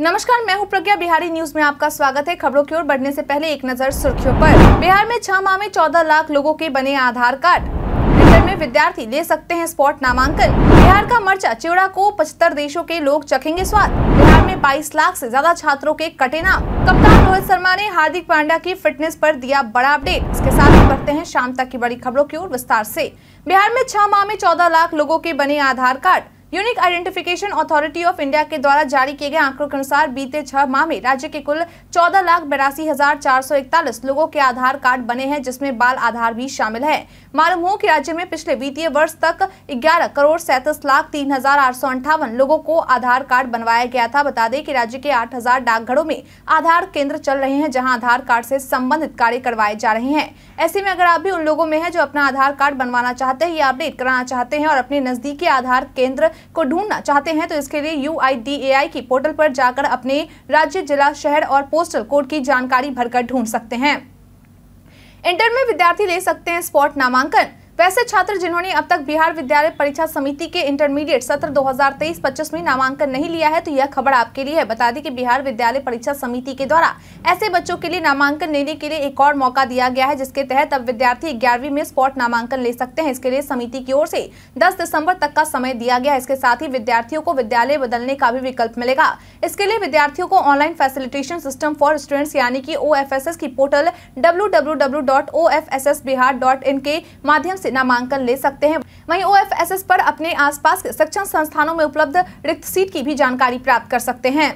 नमस्कार मैं हूं प्रज्ञा बिहारी न्यूज में आपका स्वागत है खबरों की ओर बढ़ने से पहले एक नजर सुर्खियों पर बिहार में छह माह में चौदह लाख लोगों के बने आधार कार्ड इंटर में विद्यार्थी ले सकते हैं स्पॉट नामांकन बिहार का मर्चा चिवड़ा को पचहत्तर देशों के लोग चखेंगे स्वाद बिहार में बाईस लाख ऐसी ज्यादा छात्रों के कटे नाम कप्तान रोहित शर्मा ने हार्दिक पांड्या की फिटनेस आरोप दिया बड़ा अपडेट इसके साथ ही बढ़ते हैं शाम तक की बड़ी खबरों की ओर विस्तार ऐसी बिहार में छह माह में चौदह लाख लोगों के बने Aadhaar card unique identification authority of India के द्वारा जारी किए गए आंकड़ों के अनुसार बीते छह माह में राज्य के कुल चौदह लाख बिरासी हजार चार सौ इकतालीस लोगों के आधार कार्ड बने हैं जिसमें बाल आधार भी शामिल है मालूम हो कि राज्य में पिछले वित्तीय वर्ष तक ग्यारह करोड़ सैंतीस लाख तीन हजार आठ सौ अंठावन लोगों को आधार कार्ड बनवाया गया था बता दें कि राज्य के आठ हजार डाकघरों में आधार केंद्र चल रहे हैं जहाँ आधार कार्ड से संबंधित कार्य करवाए जा रहे हैं ऐसे में अगर आप भी उन लोगों में है जो अपना आधार कार्ड बनवाना चाहते हैं या अपडेट कराना चाहते हैं और अपने नजदीकी आधार केंद्र को ढूंढना चाहते हैं तो इसके लिए यू की पोर्टल पर जाकर अपने राज्य जिला शहर और पोस्टल कोड की जानकारी भरकर ढूंढ सकते हैं इंटर में विद्यार्थी ले सकते हैं स्पॉट नामांकन वैसे छात्र जिन्होंने अब तक बिहार विद्यालय परीक्षा समिति के इंटरमीडिएट सत्र 2023-25 में नामांकन नहीं लिया है तो यह खबर आपके लिए है बता दें कि बिहार विद्यालय परीक्षा समिति के द्वारा ऐसे बच्चों के लिए नामांकन लेने के लिए एक और मौका दिया गया है जिसके तहत अब विद्यार्थी ग्यारहवीं में स्पॉट नामांकन ले सकते हैं इसके लिए समिति की ओर से दस दिसंबर तक का समय दिया गया है इसके साथ ही विद्यार्थियों को विद्यालय बदलने का भी विकल्प मिलेगा इसके लिए विद्यार्थियों को online facilitation system for students यानी कि ओ की पोर्टल डब्ल्यू के माध्यम से नामांकन ले सकते हैं वहीं ओएफएसएस पर अपने आसपास के शिक्षण संस्थानों में उपलब्ध रिक्त सीट की भी जानकारी प्राप्त कर सकते हैं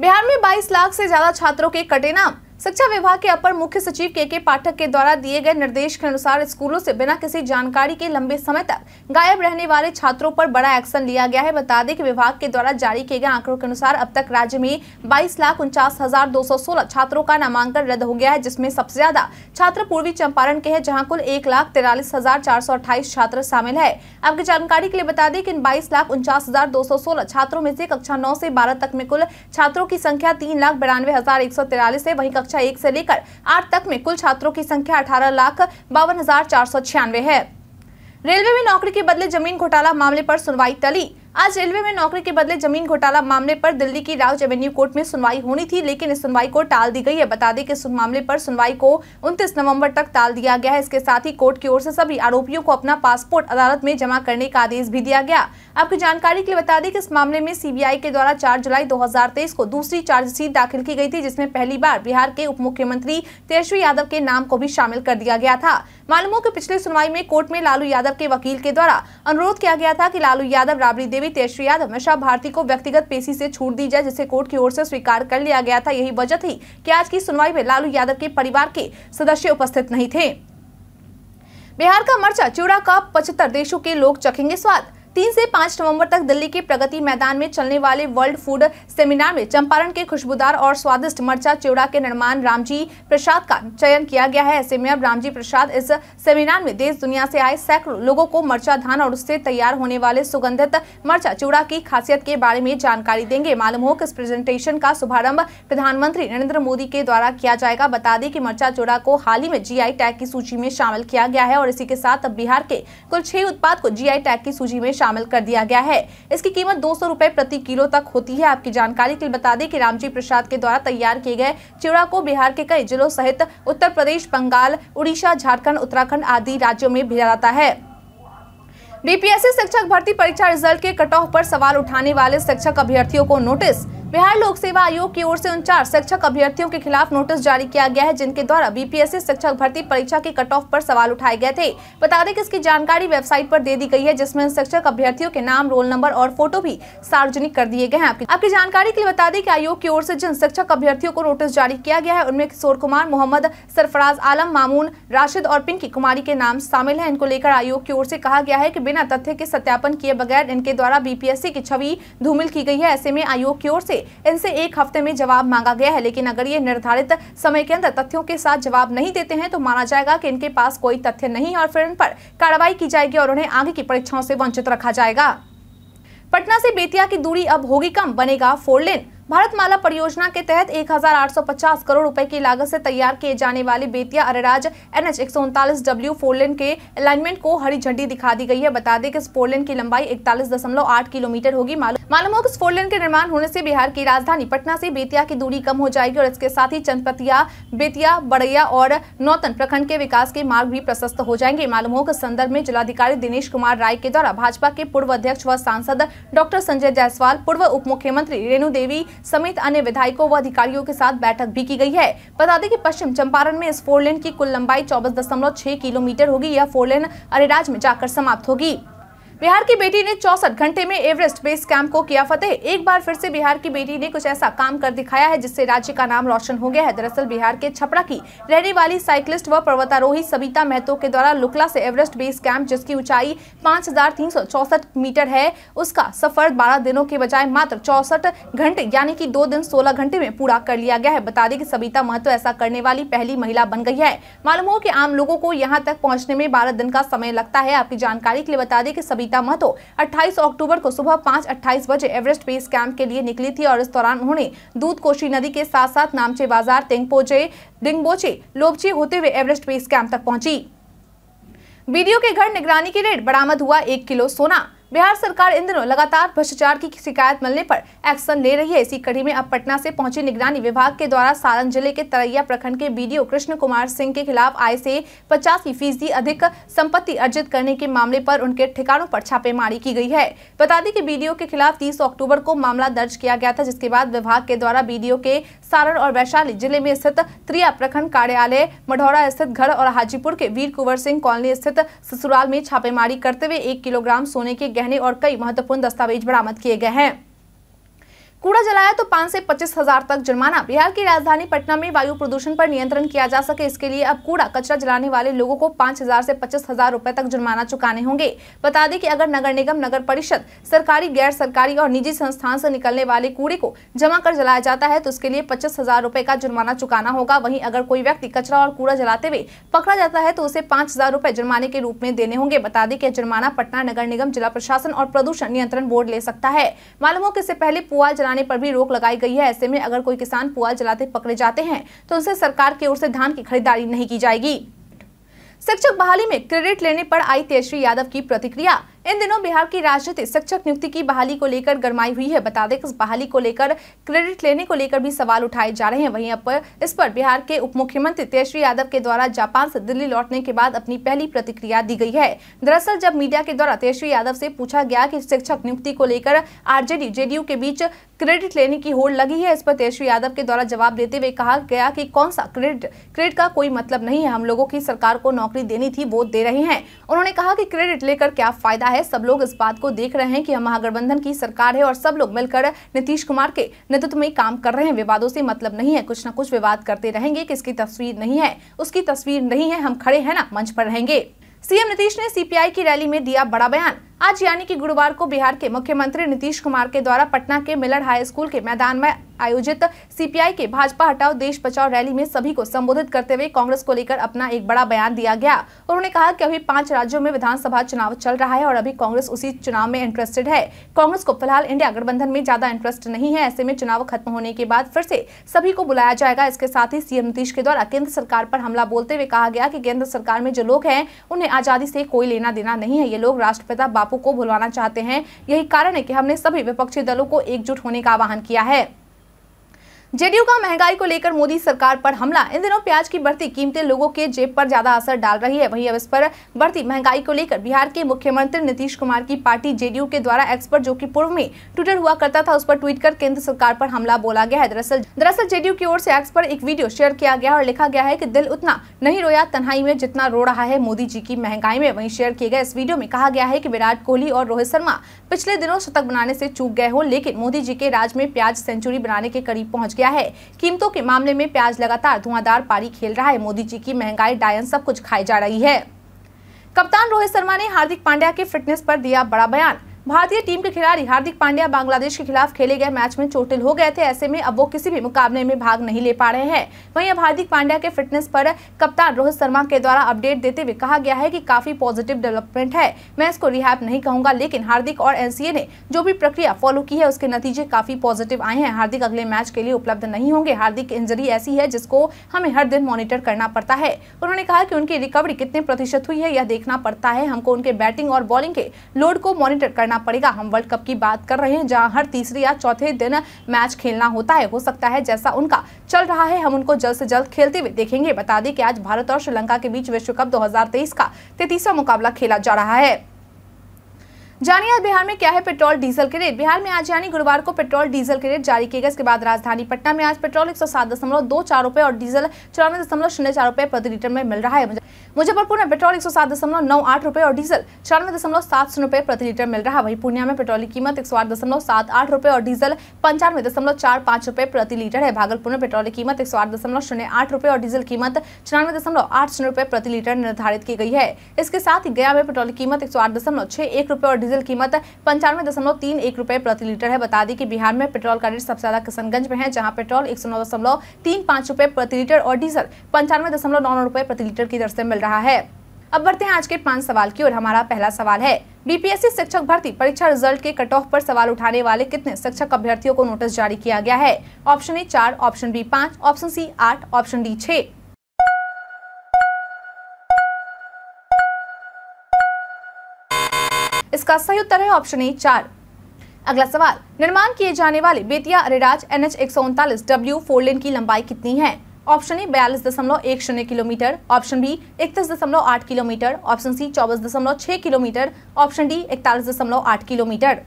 बिहार में 22 लाख से ज्यादा छात्रों के कटे नाम शिक्षा विभाग के अपर मुख्य सचिव के के पाठक के द्वारा दिए गए निर्देश के अनुसार स्कूलों से बिना किसी जानकारी के लंबे समय तक गायब रहने वाले छात्रों पर बड़ा एक्शन लिया गया है बता दें कि विभाग के द्वारा जारी किए गए आंकड़ों के अनुसार अब तक राज्य में बाईस लाख उनचास हजार दो सौ सोलह छात्रों का नामांकन रद्द हो गया है जिसमें सबसे ज्यादा छात्र पूर्वी चंपारण के है जहाँ कुल एक लाख तिरालीस हजार चार सौ अट्ठाईस छात्र शामिल है आपकी जानकारी के लिए बता दें कि इन बाईस लाख उनचास हजार दो सौ सोलह छात्रों में से कक्षा नौ से बारह तक में कुल छात्रों की संख्या तीन लाख बिरानवे हजार एक सौ तिरालीस है वही कक्षा कक्षा एक से लेकर आठ तक में कुल छात्रों की संख्या अठारह लाख बावन हजार चार सौ छियानवे है रेलवे में नौकरी के बदले जमीन घोटाला मामले पर सुनवाई टली आज रेलवे में नौकरी के बदले जमीन घोटाला मामले पर दिल्ली की राउज एवेन्यू कोर्ट में सुनवाई होनी थी लेकिन इस सुनवाई को टाल दी गई है बता दें कि इस मामले पर सुनवाई को 29 नवंबर तक टाल दिया गया है इसके साथ ही कोर्ट की ओर से सभी आरोपियों को अपना पासपोर्ट अदालत में जमा करने का आदेश भी दिया गया आपकी जानकारी के लिए बता दें कि इस मामले में सीबीआई के द्वारा चार जुलाई दो को दूसरी चार्जशीट दाखिल की गई थी जिसमें पहली बार बिहार के उप मुख्यमंत्री तेजस्वी यादव के नाम को भी शामिल कर दिया गया था मालूम हो कि पिछली सुनवाई में कोर्ट में लालू यादव के वकील के द्वारा अनुरोध किया गया था कि लालू यादव राबड़ी देवी तेजस्वी यादव नशा भारती को व्यक्तिगत पेशी से छूट दी जाए जिसे कोर्ट की ओर से स्वीकार कर लिया गया था यही वजह थी कि आज की सुनवाई में लालू यादव के परिवार के सदस्य उपस्थित नहीं थे बिहार का मर्चा चिड़ा का पचहत्तर देशों के लोग चखेंगे स्वाद तीन से पांच नवंबर तक दिल्ली के प्रगति मैदान में चलने वाले वर्ल्ड फूड सेमिनार में चंपारण के खुशबूदार और स्वादिष्ट मरचा चिवड़ा के निर्माण रामजी प्रसाद का चयन किया गया है ऐसे में अब रामजी प्रसाद इस सेमिनार में देश दुनिया से आए सैकड़ों लोगों को मरचा धान और उससे तैयार होने वाले सुगंधित मरचा चिवड़ा की खासियत के बारे में जानकारी देंगे मालूम हो कि इस प्रेजेंटेशन का शुभारंभ प्रधानमंत्री नरेंद्र मोदी के द्वारा किया जाएगा बता दें की मरचा चिवड़ा को हाल ही में जी टैग की सूची में शामिल किया गया है और इसी के साथ अब बिहार के कुल छह उत्पाद को जी टैग की सूची में शामिल शामिल कर दिया गया है इसकी कीमत दो सौ प्रति किलो तक होती है आपकी जानकारी के लिए बता दें कि रामजी प्रसाद के द्वारा तैयार किए गए चिवड़ा को बिहार के कई जिलों सहित उत्तर प्रदेश बंगाल उड़ीसा झारखंड उत्तराखंड आदि राज्यों में भेजा जाता है बीपीएससी शिक्षक भर्ती परीक्षा रिजल्ट के कट ऑफ पर सवाल उठाने वाले शिक्षक अभ्यर्थियों को नोटिस बिहार लोक सेवा आयोग की ओर से चार शिक्षक अभ्यर्थियों के खिलाफ नोटिस जारी किया गया है जिनके द्वारा बीपीएससी शिक्षक भर्ती परीक्षा के कट ऑफ पर सवाल उठाए गए थे बता दें कि इसकी जानकारी वेबसाइट पर दे दी गई है जिसमें शिक्षक अभ्यर्थियों के नाम रोल नंबर और फोटो भी सार्वजनिक कर दिए गए हैं आपकी जानकारी के लिए बता दें की आयोग की ओर ऐसी जिन शिक्षक अभ्यर्थियों को नोटिस जारी किया गया है उनमें किशोर कुमार मोहम्मद सरफराज आलम मामून राशिद और पिंकी कुमारी के नाम शामिल है इनको लेकर आयोग की ओर ऐसी कहा गया है की बिना तथ्य के सत्यापन किए बगैर इनके द्वारा बीपीएससी की छवि धूमिल की गई है ऐसे में आयोग की ओर ऐसी इनसे एक हफ्ते में जवाब मांगा गया है लेकिन अगर ये निर्धारित समय के अंदर तथ्यों के साथ जवाब नहीं देते हैं तो माना जाएगा कि इनके पास कोई तथ्य नहीं और फिर इन पर कार्रवाई की जाएगी और उन्हें आगे की परीक्षाओं से वंचित रखा जाएगा पटना से बेतिया की दूरी अब होगी कम बनेगा फोर लेन भारत माला परियोजना के तहत 1,850 करोड़ रुपए की लागत से तैयार किए जाने वाले Bettiah Areraj N H W four lane के अलाइनमेंट को हरी झंडी दिखा दी गई है बता दें कि इस फोरलेन की लंबाई इकतालीस किलोमीटर होगी मालूम हो कि इस फोरलेन के निर्माण होने से बिहार की राजधानी पटना से बेतिया की दूरी कम हो जाएगी और इसके साथ ही चंदपतिया बेतिया बड़ैया और नौतन प्रखंड के विकास के मार्ग भी प्रशस्त हो जाएंगे मालूम हो संदर्भ में जिलाधिकारी दिनेश कुमार राय के द्वारा भाजपा के पूर्व अध्यक्ष व सांसद डॉक्टर संजय जायसवाल पूर्व उप मुख्यमंत्री रेणु देवी समेत अन्य विधायकों व अधिकारियों के साथ बैठक भी की गई है बता दें कि पश्चिम चंपारण में इस फोरलेन की कुल लंबाई चौबीस किलोमीटर होगी यह फोरलेन अरेराज में जाकर समाप्त होगी बिहार की बेटी ने चौसठ घंटे में एवरेस्ट बेस कैंप को किया फतेह एक बार फिर से बिहार की बेटी ने कुछ ऐसा काम कर दिखाया है जिससे राज्य का नाम रोशन हो गया है दरअसल बिहार के छपरा की रहने वाली साइकिलिस्ट व पर्वतारोही सबिता महतो के द्वारा लुकला से एवरेस्ट बेस कैंप जिसकी ऊंचाई पाँच मीटर है उसका सफर बारह दिनों के बजाय मात्र चौसठ घंटे यानी की दो दिन सोलह घंटे में पूरा कर लिया गया है बता दें की सबिता महतो ऐसा करने वाली पहली महिला बन गई है मालूम हो की आम लोगों को यहाँ तक पहुँचने में बारह दिन का समय लगता है आपकी जानकारी के लिए बता दें की सबिता गीता महतो 28 अक्टूबर को सुबह पाँच अट्ठाईस बजे एवरेस्ट बेस कैंप के लिए निकली थी और इस दौरान उन्होंने दूध कोशी नदी के साथ साथ नामचे बाजार तेंगपोचे डिंगबोचे लोबचे होते हुए एवरेस्ट बेस कैंप तक पहुंची वीडियो के घर निगरानी की रेट बरामद हुआ एक किलो सोना बिहार सरकार इन दिनों लगातार भ्रष्टाचार की शिकायत मिलने पर एक्शन ले रही है इसी कड़ी में अब पटना से पहुंचे निगरानी विभाग के द्वारा सारण जिले के तरैया प्रखंड के बीडीओ कृष्ण कुमार सिंह के खिलाफ आय से पचासी फीसदी अधिक संपत्ति अर्जित करने के मामले पर उनके ठिकानों पर छापेमारी की गई है बता दें कि बी के खिलाफ तीस अक्टूबर को मामला दर्ज किया गया था जिसके बाद विभाग के द्वारा बी के सारण और वैशाली जिले में स्थित त्रिया प्रखंड कार्यालय मढौरा स्थित घर और हाजीपुर के वीर कुंवर सिंह कॉलोनी स्थित ससुराल में छापेमारी करते हुए एक किलोग्राम सोने के गहने और कई महत्वपूर्ण दस्तावेज बरामद किए गए हैं कूड़ा जलाया तो पाँच से पच्चीस हजार तक जुर्माना बिहार की राजधानी पटना में वायु प्रदूषण पर नियंत्रण किया जा सके इसके लिए अब कूड़ा कचरा जलाने वाले लोगों को पाँच हजार से पच्चीस हजार रूपए तक जुर्माना चुकाने होंगे बता दें कि अगर नगर निगम नगर परिषद सरकारी गैर सरकारी और निजी संस्थान से निकलने वाले कूड़े को जमा कर जलाया जाता है तो उसके लिए पच्चीस हजार रूपए का जुर्माना चुकाना होगा वही अगर कोई व्यक्ति कचरा और कूड़ा जलाते हुए पकड़ा जाता है तो उसे पाँच हजार रूपए जुर्माने के रूप में देने होंगे बता दें कि जुर्माना पटना नगर निगम जिला प्रशासन और प्रदूषण नियंत्रण बोर्ड ले सकता है मालूम हो कि इससे पहले पुआल जलाने पर भी रोक लगाई गई है ऐसे में अगर कोई किसान पुआल जलाते पकड़े जाते हैं तो उनसे सरकार की ओर से धान की खरीदारी नहीं की जाएगी शिक्षक बहाली में क्रेडिट लेने पर आई तेजश्री यादव की प्रतिक्रिया इन दिनों बिहार की राजनीति शिक्षक नियुक्ति की बहाली को लेकर गरमाई हुई है बता दें कि इस बहाली को लेकर क्रेडिट लेने को लेकर भी सवाल उठाए जा रहे हैं वहीं अब इस पर बिहार के उप मुख्यमंत्री तेजस्वी यादव के द्वारा जापान से दिल्ली लौटने के बाद अपनी पहली प्रतिक्रिया दी गई है दरअसल जब मीडिया के द्वारा तेजस्वी यादव से पूछा गया की शिक्षक नियुक्ति को लेकर आरजेडी जेडीयू के बीच क्रेडिट लेने की होड़ लगी है इस पर तेजस्वी यादव के द्वारा जवाब देते हुए कहा गया की कौन सा क्रेडिट क्रेडिट का कोई मतलब नहीं है हम लोगों की सरकार को नौकरी देनी थी वो दे रहे हैं उन्होंने कहा की क्रेडिट लेकर क्या फायदा है सब लोग इस बात को देख रहे हैं कि हम महागठबंधन की सरकार है और सब लोग मिलकर नीतीश कुमार के नेतृत्व में काम कर रहे हैं विवादों से मतलब नहीं है कुछ ना कुछ विवाद करते रहेंगे किसकी तस्वीर नहीं है उसकी तस्वीर नहीं है हम खड़े है ना मंच पर रहेंगे सीएम नीतीश ने सीपीआई की रैली में दिया बड़ा बयान आज यानी कि गुरुवार को बिहार के मुख्यमंत्री नीतीश कुमार के द्वारा पटना के मिलर हाई स्कूल के मैदान में आयोजित सीपीआई के भाजपा हटाओ देश बचाओ रैली में सभी को संबोधित करते हुए कांग्रेस को लेकर अपना एक बड़ा बयान दिया गया उन्होंने कहा कि अभी पांच राज्यों में विधानसभा चुनाव चल रहा है और अभी कांग्रेस उसी चुनाव में इंटरेस्टेड है कांग्रेस को फिलहाल इंडिया गठबंधन में ज्यादा इंटरेस्ट नहीं है ऐसे में चुनाव खत्म होने के बाद फिर से सभी को बुलाया जाएगा इसके साथ ही सीएम नीतीश के द्वारा केंद्र सरकार पर हमला बोलते हुए कहा गया की केंद्र सरकार में जो लोग हैं उन्हें आजादी से कोई लेना देना नहीं है ये लोग राष्ट्रपिता बापू को भुलवाना चाहते हैं यही कारण है कि हमने सभी विपक्षी दलों को एकजुट होने का आह्वान किया है जेडीयू का महंगाई को लेकर मोदी सरकार पर हमला इन दिनों प्याज की बढ़ती कीमतें लोगों के जेब पर ज्यादा असर डाल रही है वहीं अब इस पर बढ़ती महंगाई को लेकर बिहार के मुख्यमंत्री नीतीश कुमार की पार्टी जेडीयू के द्वारा एक्सपर्ट जो कि पूर्व में ट्विटर हुआ करता था उस पर ट्वीट कर केंद्र सरकार पर हमला बोला गया है दरअसल दरअसल जेडीयू की ओर से एक्स पर एक वीडियो शेयर किया गया और लिखा गया है की दिल उतना नहीं रोया तनाई में जितना रो रहा है मोदी जी की महंगाई में वही शेयर किए गए इस वीडियो में कहा गया है की विराट कोहली और रोहित शर्मा पिछले दिनों शतक बनाने से चूक गए हो लेकिन मोदी जी के राज में प्याज सेंचुरी बनाने के करीब पहुंच किया है कीमतों के मामले में प्याज लगातार धुआंधार पारी खेल रहा है मोदी जी की महंगाई डायन सब कुछ खाई जा रही है कप्तान रोहित शर्मा ने हार्दिक पांड्या के फिटनेस पर दिया बड़ा बयान भारतीय टीम के खिलाड़ी हार्दिक पांड्या बांग्लादेश के खिलाफ खेले गए मैच में चोटिल हो गए थे ऐसे में अब वो किसी भी मुकाबले में भाग नहीं ले पा रहे हैं वहीं अब हार्दिक पांड्या के फिटनेस पर कप्तान रोहित शर्मा के द्वारा अपडेट देते हुए कहा गया है की काफी पॉजिटिव डेवलपमेंट है मैं इसको रिहैप नहीं कहूंगा लेकिन हार्दिक और एनसीए ने जो भी प्रक्रिया फॉलो की है उसके नतीजे काफी पॉजिटिव आए हैं हार्दिक अगले मैच के लिए उपलब्ध नहीं होंगे हार्दिक इंजरी ऐसी है जिसको हमें हर दिन मॉनिटर करना पड़ता है उन्होंने कहा कि उनकी रिकवरी कितने प्रतिशत हुई है यह देखना पड़ता है हमको उनके बैटिंग और बॉलिंग के लोड को मॉनिटर करना खेलना पड़ेगा हम वर्ल्ड कप की बात कर रहे हैं जहां हर तीसरे या चौथे दिन मैच खेलना होता है हो सकता है जैसा उनका चल रहा है हम उनको जल्द से जल्द खेलते हुए देखेंगे बता दें कि आज भारत और श्रीलंका के बीच विश्व कप 2023 का तैतीसवा मुकाबला खेला जा रहा है जानिए आज बिहार में क्या है पेट्रोल डीजल के रेट बिहार में आज यानी गुरुवार को पेट्रोल डीजल के रेट जारी किए गए इसके बाद राजधानी पटना में आज पेट्रोल एक सौ सात दशमलव दो चार रुपए और डीजल चौरानवे दशमलव शून्य चार रुपए प्रति लीटर में मिल रहा है मुजफ्फरपुर में पेट्रोल एक सौ सात दशमलव नौ आठ और डीजल छियानवे दशमलव सात शून्य रुपये प्रति लीटर मिल रहा वहीं पूर्णिया में पेट्रोल की कीमत एक सौ आठ दशमलव सात आठ रुपए और डीजल पंचानवे दशमलव चार पांच रुपए प्रति लीटर है भागलपुर में पेट्रोल की कीमत एक सौ आठ दशमलव शून्य आठ रुपए और डीजल कीमत छियानवे दशमलव आठ शून्य रुपये प्रति लीटर निर्धारित की गई है इसके साथ ही गया में पेट्रोल की कीमत एक सौ आठ दशमलव छह एक रुपए और डीजल कीमत पंचानवे दशमलव तीन एक रुपये प्रति लीटर है बता दें कि बिहार में पेट्रोल का रेट सबसे ज़्यादा किशनगंज में है जहाँ पेट्रोल एक सौ नौ दशमलव तीन पांच रुपए प्रति लीटर और डीजल पंचानवे दशमलव नौ रुपये प्रति लीटर की दर से मिल रहा है अब बढ़ते हैं आज के पांच सवाल की ओर हमारा पहला सवाल है बीपीएससी शिक्षक भर्ती परीक्षा रिजल्ट के कट ऑफ पर सवाल उठाने वाले कितने शिक्षक अभ्यर्थियों को नोटिस जारी किया गया है ऑप्शन ए चार ऑप्शन बी पांच ऑप्शन सी आठ ऑप्शन डी छह इसका सही उत्तर है ऑप्शन ए चार अगला सवाल निर्माण किए जाने वाले बेतिया अरेराज एन एच एक सौ उनतालीस डब्ल्यू फोर लेन की लंबाई कितनी है ऑप्शन ए बयालीस दशमलव एक शून्य किलोमीटर ऑप्शन बी इकतीस दशमलव आठ किलोमीटर ऑप्शन सी चौबीस दशमलव छह किलोमीटर ऑप्शन डी इकतालीस दशमलव आठ किलोमीटर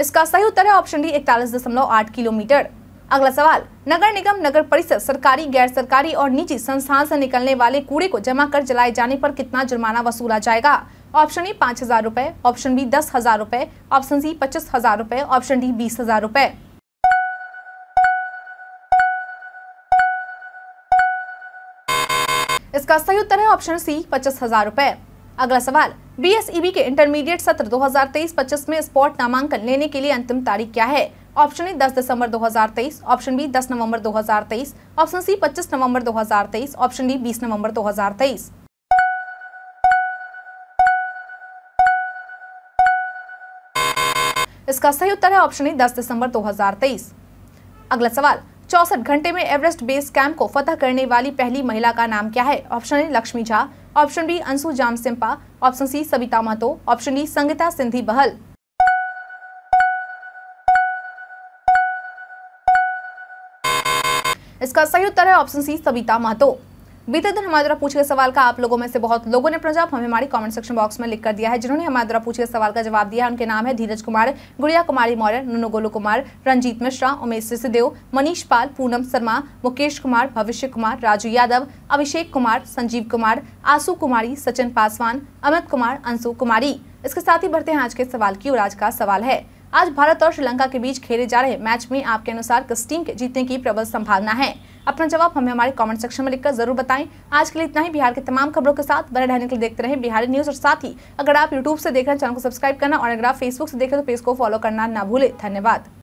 इसका सही उत्तर है ऑप्शन डी इकतालीस दशमलव आठ किलोमीटर अगला सवाल नगर निगम नगर परिषद सरकारी गैर सरकारी और निजी संस्थान से निकलने वाले कूड़े को जमा कर जलाए जाने पर कितना जुर्माना वसूला जाएगा ऑप्शन ए पांच हजार रुपए ऑप्शन बी दस हजार रुपए ऑप्शन सी पच्चीस हजार रुपए ऑप्शन डी बीस हजार रुपए इसका सही उत्तर है ऑप्शन सी पच्चीस हजार रुपए अगला सवाल बीएसईबी e के इंटरमीडिएट सत्र 2023-25 में स्पॉट नामांकन लेने के लिए अंतिम तारीख क्या है ऑप्शन ए 10 दिसंबर 2023, ऑप्शन बी 10 नवंबर 2023, ऑप्शन सी 25 नवंबर 2023, ऑप्शन डी 20 नवंबर 2023 इसका सही उत्तर है ऑप्शन ए दस दिसंबर 2023। अगला सवाल चौसठ घंटे में एवरेस्ट बेस कैंप को फतह करने वाली पहली महिला का नाम क्या है option A Lakshmi Jha option B Anshu Simpa option C Savita Mahto option D Sangeeta Sindhi Bahl इसका सही उत्तर है ऑप्शन सी सविता महतो बीते दिन हमारे द्वारा पूछे गए सवाल का आप लोगों में से बहुत लोगों ने प्रजाप हमें हमारी कमेंट सेक्शन बॉक्स में लिख कर दिया है जिन्होंने हमारे द्वारा पूछे गए सवाल का जवाब दिया है उनके नाम है धीरज कुमार गुड़िया कुमारी मौर्य नुनु गोलू कुमार रंजीत मिश्रा उमेश सिसदेव मनीष पाल पूनम शर्मा मुकेश कुमार भविष्य कुमार राजू यादव अभिषेक कुमार संजीव कुमार आंसू कुमारी सचिन पासवान अमित कुमार अंशु कुमारी इसके साथ ही बढ़ते हैं आज के सवाल की और आज का सवाल है आज भारत और श्रीलंका के बीच खेले जा रहे मैच में आपके अनुसार किस टीम के जीतने की प्रबल संभावना है अपना जवाब हमें हमारे कमेंट सेक्शन में लिखकर जरूर बताएं आज के लिए इतना ही बिहार के तमाम खबरों के साथ बने रहने के लिए देखते रहे बिहारी न्यूज और साथ ही अगर आप यूट्यूब से देख रहे हैं चैनल को सब्सक्राइब करना और अगर आप फेसबुक से देख रहे हैं तो पेज को फॉलो करना ना भूले धन्यवाद